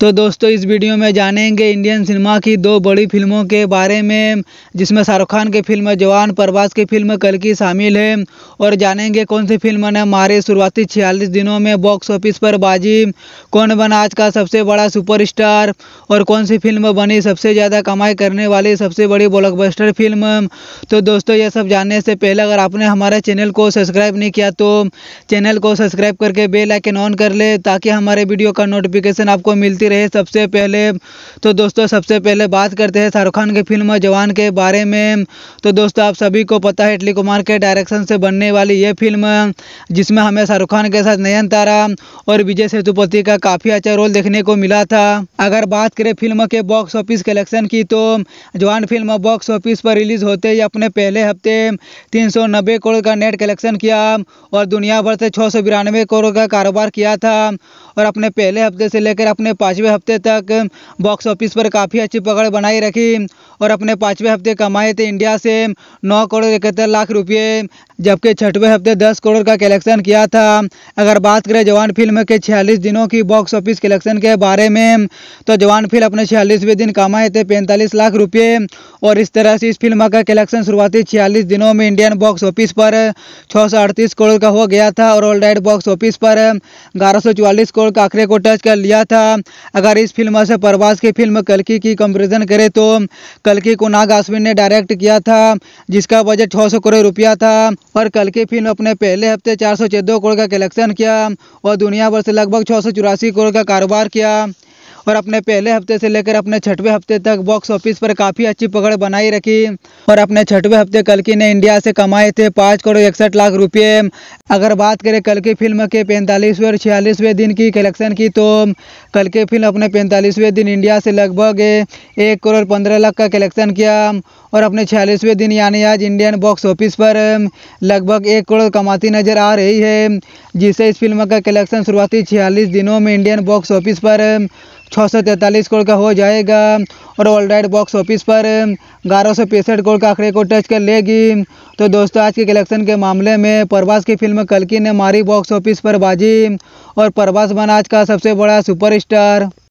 तो दोस्तों इस वीडियो में जानेंगे इंडियन सिनेमा की दो बड़ी फिल्मों के बारे में जिसमें शाहरुख खान की फिल्म जवान प्रभास की फिल्म कल की शामिल है और जानेंगे कौन सी फिल्म ने मारे शुरुआती छियालीस दिनों में बॉक्स ऑफिस पर बाजी कौन बना आज का सबसे बड़ा सुपरस्टार और कौन सी फिल्म बनी सबसे ज़्यादा कमाई करने वाली सबसे बड़ी ब्लॉकबस्टर फिल्म तो दोस्तों यह सब जानने से पहले अगर आपने हमारे चैनल को सब्सक्राइब नहीं किया तो चैनल को सब्सक्राइब करके बेल आइकन ऑन कर ले ताकि हमारे वीडियो का नोटिफिकेशन आपको मिलती देखते रहे सबसे पहले तो दोस्तों सबसे पहले बात करते हैं शाहरुख खान की फिल्म जवान के बारे में तो दोस्तों आप सभी को पता है इटली कुमार के डायरेक्शन से बनने वाली ये फिल्म जिसमें हमें शाहरुख खान के साथ नयन तारा और विजय सेतुपति का काफ़ी अच्छा रोल देखने को मिला था अगर बात करें फिल्म के बॉक्स ऑफिस कलेक्शन की तो जवान फिल्म बॉक्स ऑफिस पर रिलीज होते ही अपने पहले हफ्ते तीन करोड़ का नेट कलेक्शन किया और दुनिया भर से छः करोड़ का कारोबार किया था और अपने पहले हफ्ते से लेकर अपने पाँचवें हफ्ते तक बॉक्स ऑफिस पर काफ़ी अच्छी पकड़ बनाई रखी और अपने पाँचवें हफ्ते कमाए थे इंडिया से नौ करोड़ इकहत्तर लाख रुपये जबकि छठवें हफ्ते दस करोड़ का कलेक्शन किया था अगर बात करें जवान फिल्म के छियालीस दिनों की बॉक्स ऑफिस कलेक्शन के बारे में तो जवान फिल्म अपने छियालीसवें दिन कमाए थे पैंतालीस लाख रुपये और इस तरह से इस फिल्म का कलेक्शन शुरुआती छियालीस दिनों में इंडियन बॉक्स ऑफिस पर छः करोड़ का हो गया था और ऑल बॉक्स ऑफिस पर ग्यारह करोड़ करोड़ का आंकड़े को टच कर लिया था अगर इस फिल्म से प्रवास की फिल्म कलकी की कंपेरिजन करें तो कलकी को नाग आश्विन ने डायरेक्ट किया था जिसका बजट छः करोड़ रुपया था और कलकी फिल्म अपने पहले हफ्ते चार करोड़ का कलेक्शन किया और दुनिया भर से लगभग छः करोड़ का कारोबार किया और अपने पहले हफ्ते से लेकर अपने छठवें हफ्ते तक बॉक्स ऑफिस पर काफ़ी अच्छी पकड़ बनाई रखी और अपने छठवें हफ्ते कल की ने इंडिया से कमाए थे पाँच करोड़ इकसठ लाख रुपये अगर बात करें कल की फिल्म के पैंतालीसवें और छियालीसवें दिन की कलेक्शन की तो कल की फिल्म अपने पैंतालीसवें दिन इंडिया से लगभग एक करोड़ पंद्रह लाख का कलेक्शन किया और अपने छियालीसवें दिन यानी आज इंडियन बॉक्स ऑफिस पर लगभग एक करोड़ कमाती नजर आ रही है जिससे इस फिल्म का कलेक्शन शुरुआती छियालीस दिनों में इंडियन बॉक्स ऑफिस पर छः सौ तैंतालीस करोड़ का हो जाएगा और ऑल राइड बॉक्स ऑफिस पर ग्यारह सौ पैंसठ करोड़ का आंकड़े को टच कर लेगी तो दोस्तों आज के कलेक्शन के मामले में प्रभास की फिल्म कल्कि ने मारी बॉक्स ऑफिस पर बाजी और प्रभास बना आज का सबसे बड़ा सुपरस्टार